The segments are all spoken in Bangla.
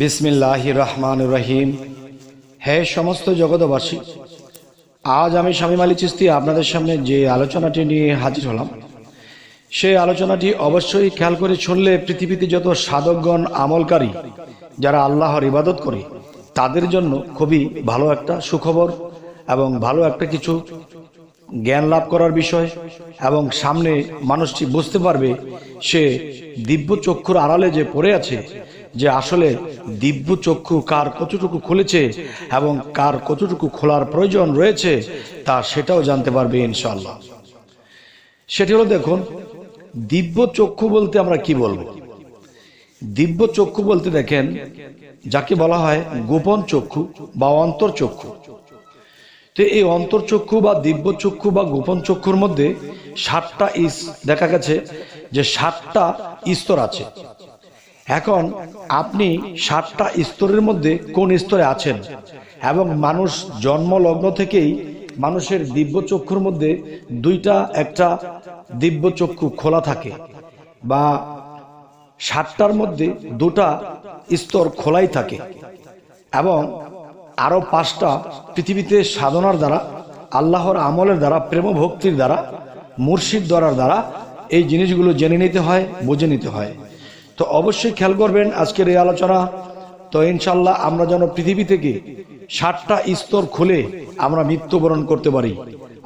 বিসমিল্লাহ রহমান রহিম হে সমস্ত জগতবাসী আজ আমি স্বামী মালিক চিস্তি আপনাদের সামনে যে আলোচনাটি নিয়ে হাজির হলাম সেই আলোচনাটি অবশ্যই খেয়াল করে শুনলে পৃথিবীতে যত সাধকগণ আমলকারী যারা আল্লাহর ইবাদত করে তাদের জন্য খুবই ভালো একটা সুখবর এবং ভালো একটা কিছু জ্ঞান লাভ করার বিষয় এবং সামনে মানুষটি বুঝতে পারবে সে দিব্য চক্ষুর আড়ালে যে পড়ে আছে যে আসলে দিব্য চক্ষু কার কতটুকু খুলেছে এবং কার কতটুকু খোলার প্রয়োজন রয়েছে তা সেটাও জানতে পারবে ইনশাল্লাহ সেটি হলো দেখুন দিব্য চক্ষু বলতে আমরা কি বলবো দিব্য চক্ষু বলতে দেখেন যাকে বলা হয় গোপন চক্ষু বা অন্তর চক্ষু তো এই অন্তর চক্ষু বা দিব্য চক্ষু বা গোপন চক্ষুর মধ্যে সাতটা ইস দেখা গেছে যে সাতটা স্তর আছে এখন আপনি সাতটা স্তরের মধ্যে কোন স্তরে আছেন এবং মানুষ জন্মলগ্ন থেকেই মানুষের দিব্য চক্ষুর মধ্যে দুইটা একটা দিব্য চক্ষু খোলা থাকে বা সাতটার মধ্যে দুটা স্তর খোলাই থাকে এবং আরও পাঁচটা পৃথিবীতে সাধনার দ্বারা আল্লাহর আমলের দ্বারা প্রেম ভক্তির দ্বারা মুর্শিদ দ্বারার দ্বারা এই জিনিসগুলো জেনে নিতে হয় বুঝে নিতে হয় তো অবশ্যই খেয়াল করবেন আজকের এই আলোচনা তো ইনশাল্লাহ আমরা যেন পৃথিবী থেকে ষাটটা স্তর খুলে আমরা মৃত্যুবরণ করতে পারি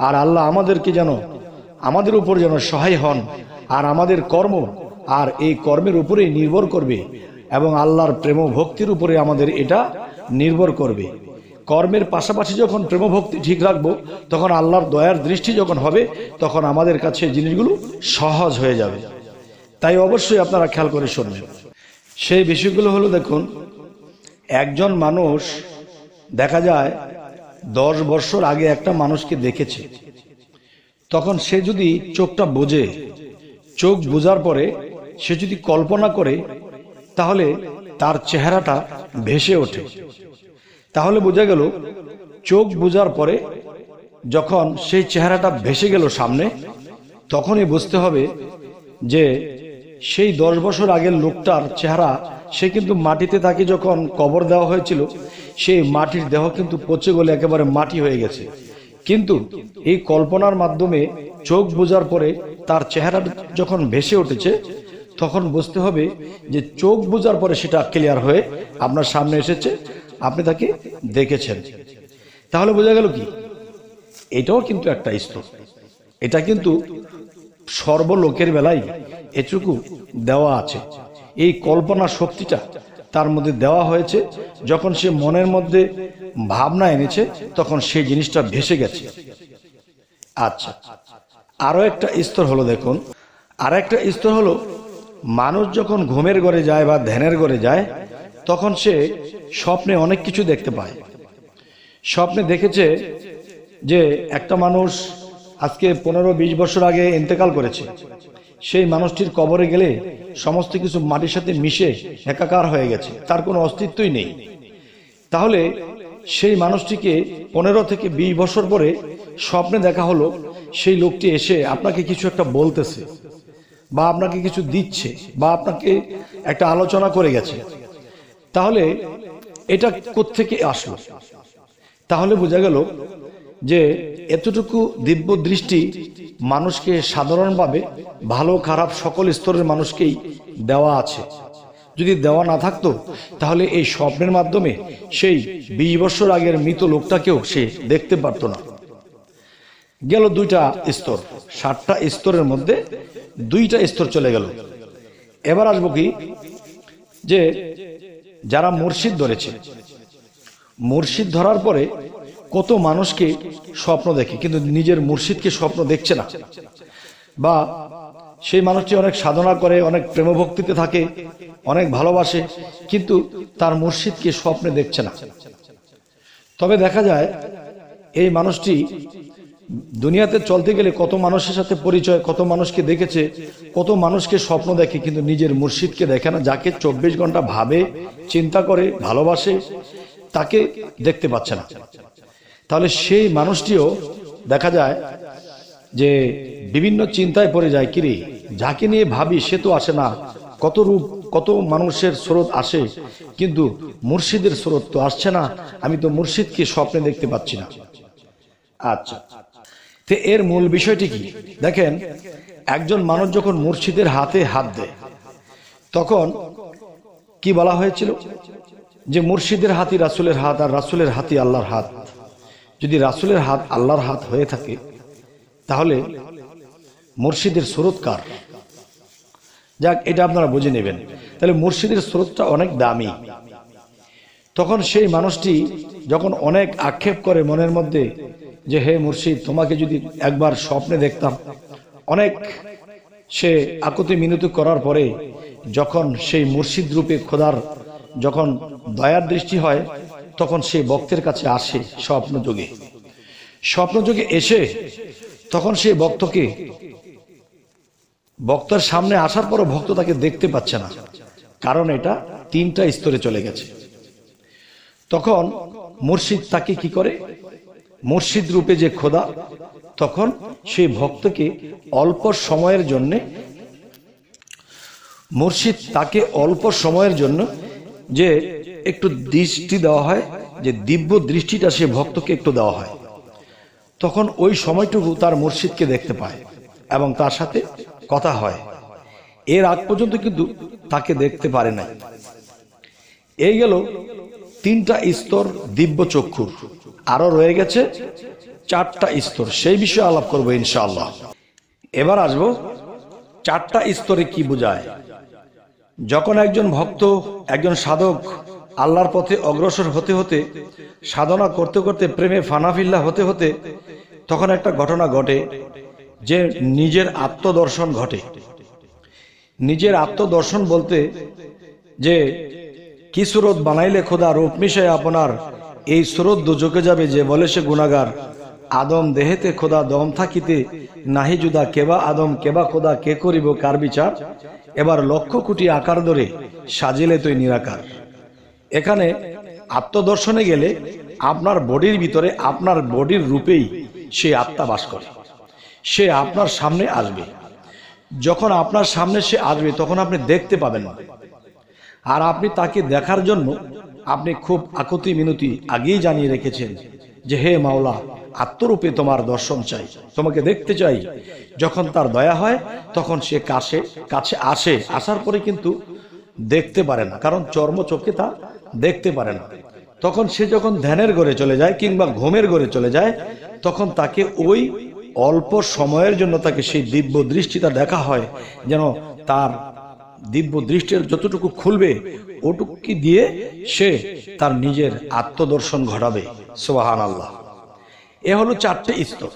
আর আল্লাহ আমাদেরকে যেন আমাদের উপর যেন সহায় হন আর আমাদের কর্ম আর এই কর্মের উপরে নির্ভর করবে এবং আল্লাহর প্রেম ভক্তির উপরে আমাদের এটা নির্ভর করবে কর্মের পাশাপাশি যখন প্রেমভক্তি ঠিক রাখবো তখন আল্লাহর দয়ার দৃষ্টি যখন হবে তখন আমাদের কাছে জিনিসগুলো সহজ হয়ে যাবে তাই অবশ্যই আপনারা খেয়াল করে শুনবেন সেই বিষয়গুলো হলো দেখুন একজন মানুষ দেখা যায় দশ বছর আগে একটা মানুষকে দেখেছে তখন সে যদি চোখটা বোঝে চোখ বোঝার পরে সে যদি কল্পনা করে তাহলে তার চেহারাটা ভেসে ওঠে তাহলে বোঝা গেল চোখ বোঝার পরে যখন সেই চেহারাটা ভেসে গেল সামনে তখনই বুঝতে হবে যে সেই দশ বছর আগের লোকটার চেহারা সে কিন্তু মাটিতে তাকে যখন কবর দেওয়া হয়েছিল সেই মাটির দেহ কিন্তু পচে গলে একেবারে মাটি হয়ে গেছে কিন্তু এই কল্পনার মাধ্যমে চোখ বোঝার পরে তার চেহারা যখন ভেসে উঠেছে তখন বুঝতে হবে যে চোখ বোঝার পরে সেটা ক্লিয়ার হয়ে আপনার সামনে এসেছে আপনি তাকে দেখেছেন তাহলে বোঝা গেল কি এটাও কিন্তু একটা স্তর এটা কিন্তু সর্বলোকের বেলায় এটুকু দেওয়া আছে এই কল্পনা শক্তিটা তার মধ্যে দেওয়া হয়েছে যখন সে মনের মধ্যে ভাবনা এনেছে তখন সেই জিনিসটা ভেসে গেছে আচ্ছা আরও একটা স্তর হলো দেখুন আর একটা স্তর হলো মানুষ যখন ঘুমের ঘরে যায় বা ধ্যানের ঘরে যায় তখন সে স্বপ্নে অনেক কিছু দেখতে পায় স্বপ্নে দেখেছে যে একটা মানুষ আজকে পনেরো বিশ বছর আগে এতেকাল করেছে সেই মানুষটির কবরে গেলে সমস্ত কিছু মাটির সাথে মিশে একাকার হয়ে গেছে তার কোনো অস্তিত্বই নেই তাহলে সেই মানুষটিকে পনেরো থেকে বিশ বছর পরে স্বপ্নে দেখা হলো সেই লোকটি এসে আপনাকে কিছু একটা বলতেছে বা আপনাকে কিছু দিচ্ছে বা আপনাকে একটা আলোচনা করে গেছে তাহলে এটা কোত্থেকে আসলো তাহলে বোঝা গেল যে এতটুকু দিব্য দৃষ্টি মানুষকে সাধারণভাবে ভালো খারাপ সকল স্তরের মানুষকেই দেওয়া আছে যদি দেওয়া না থাকতো তাহলে এই স্বপ্নের মাধ্যমে সেই বিশ বছর আগের মৃত লোকটাকেও সে দেখতে পারত না গেল দুইটা স্তর ষাটটা স্তরের মধ্যে দুইটা স্তর চলে গেল এবার আসবো কি যে যারা মুর্শিদ ধরেছে মুর্শিদ ধরার পরে কত মানুষকে স্বপ্ন দেখে কিন্তু নিজের মুর্শিদকে স্বপ্ন দেখছে না বা সেই মানুষটি অনেক সাধনা করে অনেক প্রেমভক্তিতে থাকে অনেক ভালোবাসে কিন্তু তার মুর্শিদকে স্বপ্নে দেখছে না তবে দেখা যায় এই মানুষটি দুনিয়াতে চলতে গেলে কত মানুষের সাথে পরিচয় কত মানুষকে দেখেছে কত মানুষকে স্বপ্ন দেখে কিন্তু নিজের মুর্শিদকে দেখে না যাকে চব্বিশ ঘন্টা ভাবে চিন্তা করে ভালোবাসে তাকে দেখতে পাচ্ছে না তাহলে সেই মানুষটিও দেখা যায় যে বিভিন্ন চিন্তায় পড়ে যায় কিরে যাকে নিয়ে ভাবি সে তো আসে না কত রূপ কত মানুষের স্রোত আসে কিন্তু মুর্শিদের স্রোত তো আসছে না আমি তো মুর্শিদকে স্বপ্নে দেখতে পাচ্ছি না আচ্ছা তো এর মূল বিষয়টি কি দেখেন একজন মানুষ যখন মুর্শিদের হাতে হাত দেয় তখন কি বলা হয়েছিল যে মুর্শিদের হাতই রাসুলের হাত আর রাসুলের হাতি আল্লাহর হাত যদি রাসুলের হাত আল্লাহর হাত হয়ে থাকে তাহলে মুর্শিদের স্রোত কার যাক এটা আপনারা বুঝে নেবেন তাহলে মুর্শিদের স্রোতটা অনেক দামি তখন সেই মানুষটি যখন অনেক আক্ষেপ করে মনের মধ্যে যে হে মুর্শিদ তোমাকে যদি একবার স্বপ্নে দেখতাম অনেক সে আকুতি মিনতি করার পরে যখন সেই মুর্শিদ রূপে খোদার যখন দয়ার দৃষ্টি হয় তখন সে বক্তের কাছে আসে স্বপ্নযোগে স্বপ্নযোগে এসে তখন সে বক্তকে বক্তার সামনে আসার পরও ভক্ত তাকে দেখতে পাচ্ছে না কারণ এটা তিনটা স্তরে চলে গেছে তখন মুর্শিদ তাকে কি করে মুর্শিদ রূপে যে খোদা তখন সেই ভক্তকে অল্প সময়ের জন্য মুর্শিদ তাকে অল্প সময়ের জন্য যে একটু দৃষ্টি দেওয়া হয় যে দিব্য দৃষ্টিটা সে ভক্তকে একটু দেওয়া হয় তখন ওই সময়টুকু তার মসজিদকে দেখতে পায় এবং তার সাথে কথা হয় এর আগ পর্যন্ত কিন্তু তাকে দেখতে পারে না এই গেল তিনটা স্তর দিব্য চক্ষুর আরও রয়ে গেছে চারটা স্তর সেই বিষয়ে আলাপ করবো ইনশাআল্লাহ এবার আসব চারটা স্তরে কি বোঝায় যখন একজন ভক্ত একজন সাধক আল্লাহর পথে অগ্রসর হতে হতে সাধনা করতে করতে প্রেমে ফানাফিল্লা হতে হতে তখন একটা ঘটনা ঘটে যে নিজের আত্মদর্শন ঘটে নিজের আত্মদর্শন বলতে যে কি সুরত বানাইলে খোদা রূপ মিশায় আপনার এই স্রোত দুজকে যাবে যে বলে সে গুণাগার আদম দেহেতে খোদা দম থাকিতে নাহি জুদা কেবা আদম কেবা খোদা কে করিব কার বিচার এবার লক্ষ কোটি আকার ধরে সাজিলে তুই নিরাকার এখানে আত্মদর্শনে গেলে আপনার বডির ভিতরে আপনার বডির রূপেই সে আত্মা বাস করে সে আপনার সামনে আসবে যখন আপনার সামনে সে আসবে তখন আপনি দেখতে পাবেন না আর আপনি তাকে দেখার জন্য আপনি খুব আকুতি মিনতি আগেই জানিয়ে রেখেছেন যে হে মাওলা আত্মরূপে তোমার দর্শন চাই তোমাকে দেখতে চাই যখন তার দয়া হয় তখন সে কাছে কাছে আসে আসার পরে কিন্তু দেখতে পারে না কারণ চোখে তা দেখতে পারে না তখন সে যখন ধ্যানের ঘরে চলে যায় কিংবা ঘুমের ঘরে চলে যায় তখন তাকে ওই অল্প সময়ের জন্য তাকে সেই দিব্য দৃষ্টিটা দেখা হয় যেন তার দিব্য দৃষ্টির যতটুকু খুলবে ওটুকি দিয়ে সে তার নিজের আত্মদর্শন ঘটাবে সোহান আল্লাহ এ হলো চারটে স্তর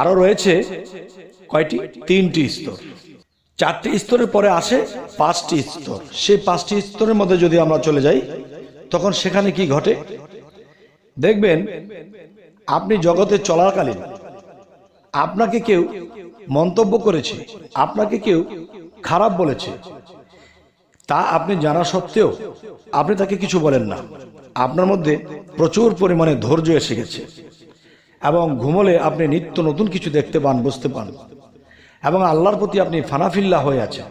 আরো রয়েছে কয়টি তিনটি স্তর চারটি স্তরের পরে আসে পাঁচটি স্তর সেই পাঁচটি স্তরের মধ্যে যদি আমরা চলে যাই তখন সেখানে কি ঘটে দেখবেন আপনি জগতে চলাকালীন আপনাকে কেউ মন্তব্য করেছে আপনাকে কেউ খারাপ বলেছে তা আপনি জানা সত্ত্বেও আপনি তাকে কিছু বলেন না আপনার মধ্যে প্রচুর পরিমাণে ধৈর্য এসে গেছে এবং ঘুমলে আপনি নিত্য নতুন কিছু দেখতে পান বুঝতে পান এবং আল্লাহর প্রতি আপনি ফানাফিল্লা হয়ে আছেন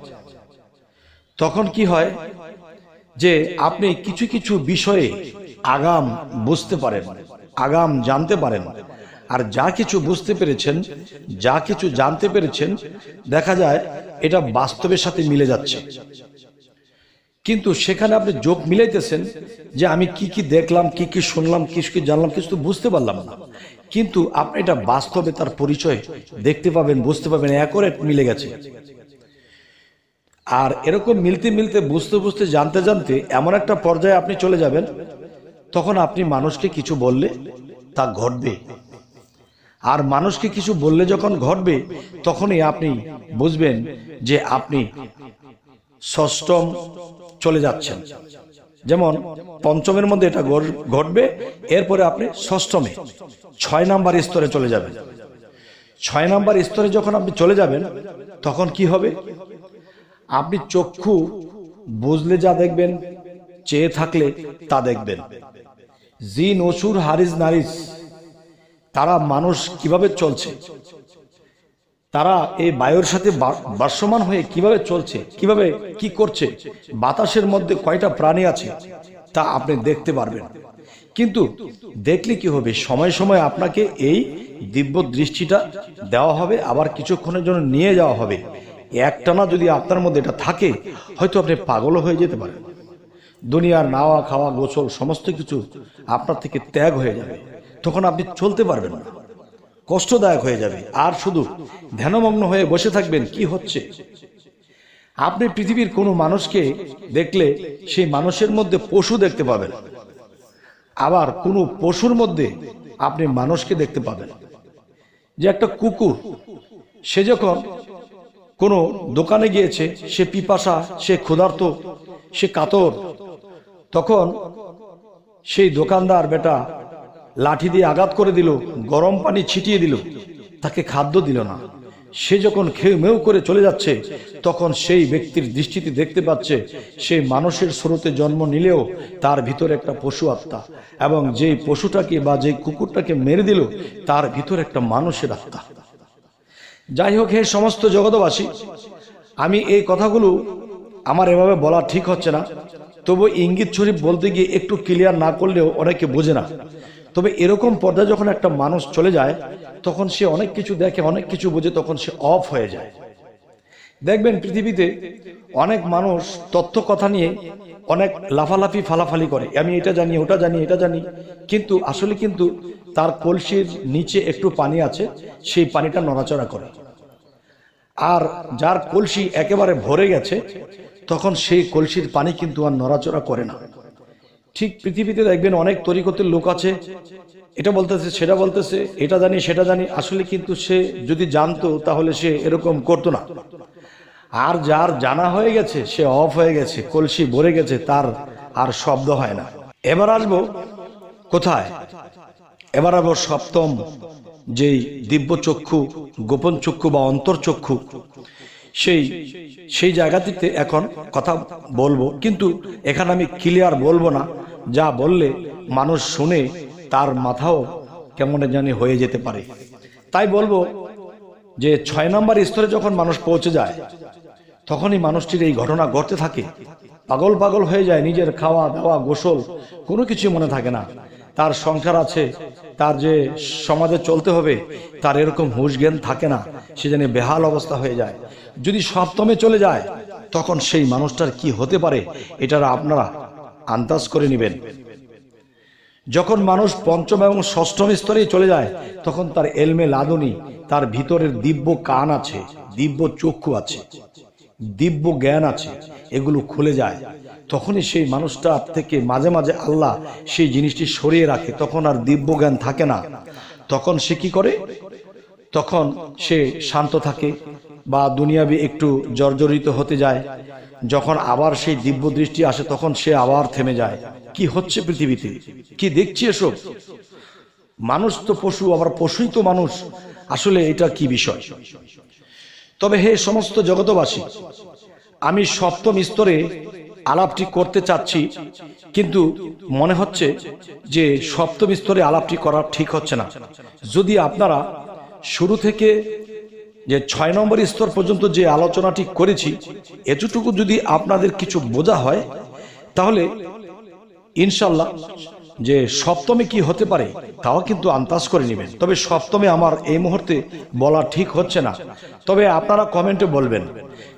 তখন কি হয় যে আপনি কিছু কিছু বিষয়ে আগাম বুঝতে পারেন আগাম জানতে পারেন আর যা কিছু বুঝতে পেরেছেন যা কিছু জানতে পেরেছেন দেখা যায় এটা বাস্তবের সাথে মিলে যাচ্ছে কিন্তু সেখানে আপনি যোগ মিলাইতেছেন যে আমি কি কি দেখলাম কি কি শুনলাম কিছু কি জানলাম কিছু তো বুঝতে পারলাম না কিন্তু আপনি এটা বাস্তবে তার পরিচয় দেখতে পাবেন বুঝতে পাবেন অ্যাকোরেট মিলে গেছে আর এরকম মিলতে মিলতে বুঝতে বুঝতে জানতে জানতে এমন একটা পর্যায়ে আপনি চলে যাবেন তখন আপনি মানুষকে কিছু বললে তা ঘটবে আর মানুষকে কিছু বললে যখন ঘটবে তখনই আপনি বুঝবেন যে আপনি ষষ্ঠম চলে যাচ্ছেন যেমন পঞ্চমের মধ্যে এটা ঘটবে এরপরে আপনি ষষ্ঠমে ছয় নাম্বার স্তরে চলে যাবেন ছয় নাম্বার স্তরে যখন আপনি চলে যাবেন তখন কি হবে আপনি চক্ষু বুঝলে যা দেখবেন চেয়ে থাকলে তা দেখবেন জিন অসুর হারিস নারিস তারা মানুষ কিভাবে চলছে তারা এই বায়ুর সাথে বাসমান হয়ে কিভাবে চলছে কিভাবে কি করছে বাতাসের মধ্যে কয়টা প্রাণী আছে তা আপনি দেখতে পারবেন কিন্তু দেখলে কি হবে সময় সময় আপনাকে এই দিব্য দৃষ্টিটা দেওয়া হবে আবার কিছুক্ষণের জন্য নিয়ে যাওয়া হবে একটানা যদি আপনার মধ্যে এটা থাকে হয়তো আপনি পাগলও হয়ে যেতে পারেন দুনিয়ার নাওয়া খাওয়া গোসল সমস্ত কিছু আপনার থেকে ত্যাগ হয়ে যাবে তখন আপনি চলতে পারবেন না কষ্টদায়ক হয়ে যাবে আর শুধু ধ্যানমগ্ন হয়ে বসে থাকবেন কি হচ্ছে আপনি পৃথিবীর কোনো মানুষকে দেখলে সেই মানুষের মধ্যে পশু দেখতে পাবেন আবার কোনো পশুর মধ্যে আপনি মানুষকে দেখতে পাবেন যে একটা কুকুর সে যখন কোনো দোকানে গিয়েছে সে পিপাসা সে ক্ষুধার্ত সে কাতর তখন সেই দোকানদার বেটা লাঠি দিয়ে আঘাত করে দিল গরম পানি ছিটিয়ে দিল তাকে খাদ্য দিল না সে যখন খেউ মেউ করে চলে যাচ্ছে তখন সেই ব্যক্তির দৃষ্টিতে দেখতে পাচ্ছে সেই মানুষের স্রোতে জন্ম নিলেও তার ভিতরে একটা পশু আত্মা এবং যেই পশুটাকে বা যেই কুকুরটাকে মেরে দিল তার ভিতরে একটা মানুষের আত্মা যাই হোক হে সমস্ত জগতবাসী আমি এই কথাগুলো আমার এভাবে বলা ঠিক হচ্ছে না তবু ইঙ্গিত শরীফ বলতে গিয়ে একটু ক্লিয়ার না করলেও অনেকে বোঝে না তবে এরকম পর্দায় যখন একটা মানুষ চলে যায় তখন সে অনেক কিছু দেখে অনেক কিছু বোঝে তখন সে অফ হয়ে যায় দেখবেন পৃথিবীতে অনেক মানুষ তথ্য কথা নিয়ে অনেক লাফালাফি ফালাফালি করে আমি এটা জানি ওটা জানি এটা জানি কিন্তু আসলে কিন্তু তার কলসির নিচে একটু পানি আছে সেই পানিটা নড়াচড়া করে আর যার কলসি একেবারে ভরে গেছে তখন সেই কলসির পানি কিন্তু আর নড়াচড়া করে না ঠিক পৃথিবীতে দেখবেন অনেক তরিকতের লোক আছে এটা বলতেছে সেটা বলতেছে এটা জানি সেটা জানি আসলে কিন্তু সে যদি জানতো তাহলে সে এরকম করতো না আর যার জানা হয়ে গেছে সে অফ হয়ে গেছে কলসি ভরে গেছে তার আর শব্দ হয় না এবার আসবো কোথায় এবার আসবো সপ্তম যেই দিব্য চক্ষু গোপন চক্ষু বা অন্তর চক্ষু সেই সেই জায়গাটিতে এখন কথা বলবো কিন্তু এখানে আমি ক্লিয়ার বলবো না যা বললে মানুষ শুনে তার মাথাও কেমন জানি হয়ে যেতে পারে তাই বলবো যে ছয় নম্বর স্তরে যখন মানুষ পৌঁছে যায় তখনই মানুষটির এই ঘটনা ঘটতে থাকে পাগল পাগল হয়ে যায় নিজের খাওয়া দাওয়া গোসল কোনো কিছু মনে থাকে না তার সংসার আছে তার যে সমাজে চলতে হবে তার এরকম হুশ জ্ঞান থাকে না সে যেন বেহাল অবস্থা হয়ে যায় যদি সপ্তমে চলে যায় তখন সেই মানুষটার কি হতে পারে এটার আপনারা আন্দাজ করে নেবেন যখন মানুষ পঞ্চম এবং ষষ্ঠম স্তরে চলে যায় তখন তার এলমে লাদনি তার ভিতরের দিব্য কান আছে দিব্য চক্ষু আছে দিব্য জ্ঞান আছে এগুলো খুলে যায় তখনই সেই মানুষটার থেকে মাঝে মাঝে আল্লাহ সেই জিনিসটি সরিয়ে রাখে তখন আর দিব্য জ্ঞান থাকে না তখন সে কি করে তখন সে শান্ত থাকে বা দুনিয়াবি একটু জর্জরিত হতে যায় যখন আবার সেই দিব্য দৃষ্টি আসে তখন সে আবার থেমে যায় কি হচ্ছে পৃথিবীতে কি দেখছি এসব মানুষ তো পশু আবার পশুই তো মানুষ আসলে এটা কি বিষয় তবে হে সমস্ত জগতবাসী আমি সপ্তম স্তরে আলাপটি করতে চাচ্ছি কিন্তু মনে হচ্ছে যে সপ্তম স্তরে আলাপটি করা ঠিক হচ্ছে না যদি আপনারা শুরু থেকে যে ছয় নম্বর স্তর পর্যন্ত যে আলোচনাটি করেছি এতটুকু যদি আপনাদের কিছু বোঝা হয় তাহলে ইনশাল্লাহ যে সপ্তমে কি হতে পারে তাও কিন্তু আন্দাজ করে নেবেন তবে সপ্তমে আমার এই মুহূর্তে বলা ঠিক হচ্ছে না তবে আপনারা কমেন্টে বলবেন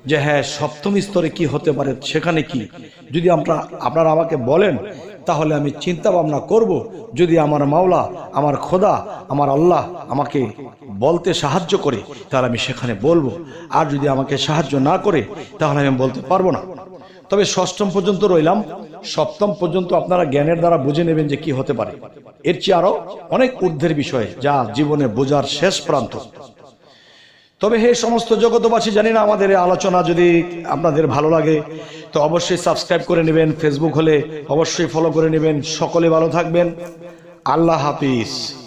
যে হ্যাঁ সপ্তম স্তরে কি হতে পারে সেখানে কি যদি আমরা আপনারা আমাকে বলেন তাহলে আমি চিন্তা ভাবনা করব যদি আমার মাওলা আমার খোদা আমার আল্লাহ আমাকে বলতে সাহায্য করে তাহলে আমি সেখানে বলবো আর যদি আমাকে সাহায্য না করে তাহলে আমি বলতে পারবো না তবে ষষ্ঠম পর্যন্ত রইলাম সপ্তম পর্যন্ত আপনারা জ্ঞানের দ্বারা বুঝে নেবেন যে কি হতে পারে এর চেয়ে আরো অনেক ঊর্ধ্বের বিষয় যা জীবনে বোঝার শেষ প্রান্ত তবে হে সমস্ত জগতবাসী জানি না আমাদের আলোচনা যদি আপনাদের ভালো লাগে তো অবশ্যই সাবস্ক্রাইব করে নেবেন ফেসবুক হলে অবশ্যই ফলো করে নেবেন সকলে ভালো থাকবেন আল্লাহ হাফিজ